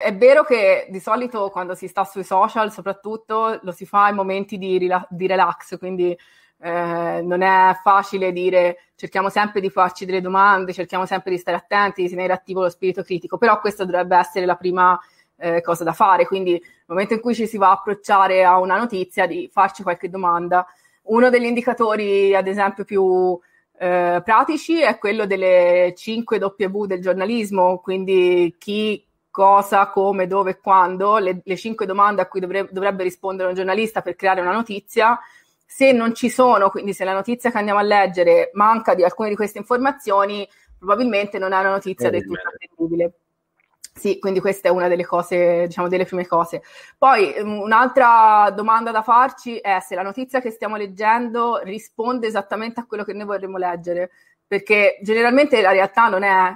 È vero che di solito quando si sta sui social, soprattutto, lo si fa in momenti di, rila- di relax, quindi eh, non è facile dire cerchiamo sempre di farci delle domande, cerchiamo sempre di stare attenti, di tenere attivo lo spirito critico, però questa dovrebbe essere la prima eh, cosa da fare, quindi nel momento in cui ci si va a approcciare a una notizia, di farci qualche domanda. Uno degli indicatori, ad esempio, più eh, pratici è quello delle 5 W del giornalismo, quindi chi cosa, come, dove, quando, le, le cinque domande a cui dovrebbe, dovrebbe rispondere un giornalista per creare una notizia. Se non ci sono, quindi se la notizia che andiamo a leggere manca di alcune di queste informazioni, probabilmente non è una notizia del tutto attendibile. Sì, quindi questa è una delle cose, diciamo, delle prime cose. Poi um, un'altra domanda da farci è se la notizia che stiamo leggendo risponde esattamente a quello che noi vorremmo leggere, perché generalmente la realtà non è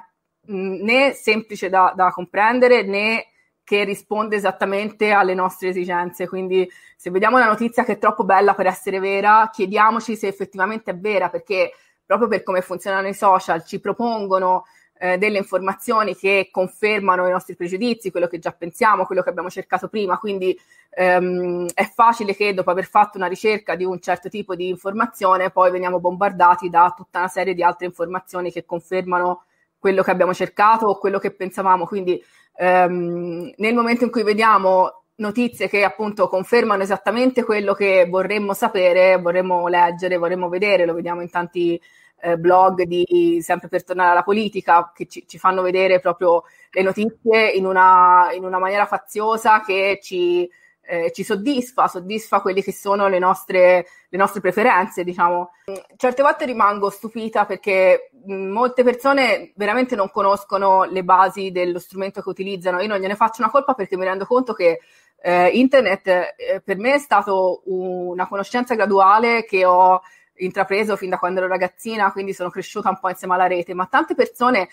né semplice da, da comprendere né che risponde esattamente alle nostre esigenze. Quindi se vediamo una notizia che è troppo bella per essere vera, chiediamoci se effettivamente è vera, perché proprio per come funzionano i social ci propongono eh, delle informazioni che confermano i nostri pregiudizi, quello che già pensiamo, quello che abbiamo cercato prima. Quindi ehm, è facile che dopo aver fatto una ricerca di un certo tipo di informazione, poi veniamo bombardati da tutta una serie di altre informazioni che confermano quello che abbiamo cercato o quello che pensavamo. Quindi ehm, nel momento in cui vediamo notizie che appunto confermano esattamente quello che vorremmo sapere, vorremmo leggere, vorremmo vedere, lo vediamo in tanti eh, blog di sempre per tornare alla politica che ci, ci fanno vedere proprio le notizie in una, in una maniera faziosa che ci eh, ci soddisfa, soddisfa quelle che sono le nostre, le nostre preferenze, diciamo. Certe volte rimango stupita perché mm, molte persone veramente non conoscono le basi dello strumento che utilizzano. Io non gliene faccio una colpa perché mi rendo conto che eh, internet eh, per me è stato una conoscenza graduale che ho intrapreso fin da quando ero ragazzina, quindi sono cresciuta un po' insieme alla rete, ma tante persone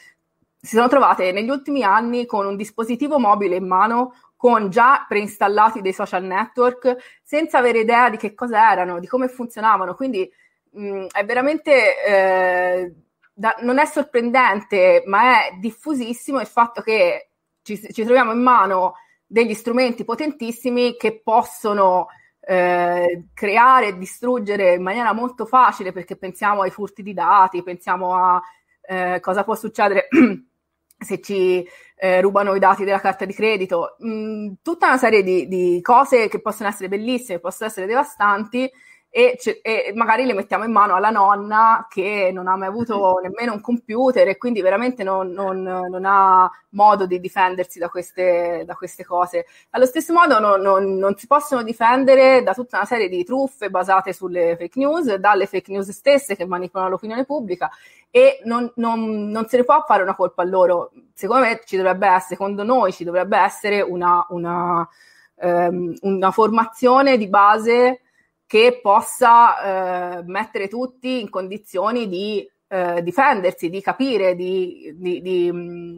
si sono trovate negli ultimi anni con un dispositivo mobile in mano con già preinstallati dei social network senza avere idea di che cosa erano, di come funzionavano. Quindi mh, mm, è veramente... Eh, da, non è sorprendente, ma è diffusissimo il fatto che ci, ci troviamo in mano degli strumenti potentissimi che possono eh, creare e distruggere in maniera molto facile, perché pensiamo ai furti di dati, pensiamo a eh, cosa può succedere se ci eh, rubano i dati della carta di credito, mh, mm, tutta una serie di, di, cose che possono essere bellissime, possono essere devastanti e, ce- e, magari le mettiamo in mano alla nonna che non ha mai avuto nemmeno un computer e quindi veramente non, non, non ha modo di difendersi da queste, da queste cose. Allo stesso modo non, non, si possono difendere da tutta una serie di truffe basate sulle fake news, dalle fake news stesse che manipolano l'opinione pubblica e non, se ne può fare una colpa a loro. Secondo me ci dovrebbe essere, secondo noi ci dovrebbe essere una, una, um, una formazione di base che possa eh, mettere tutti in condizioni di eh, difendersi, di capire, di, di, di mm,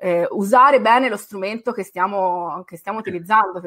eh, usare bene lo strumento che stiamo, che stiamo utilizzando.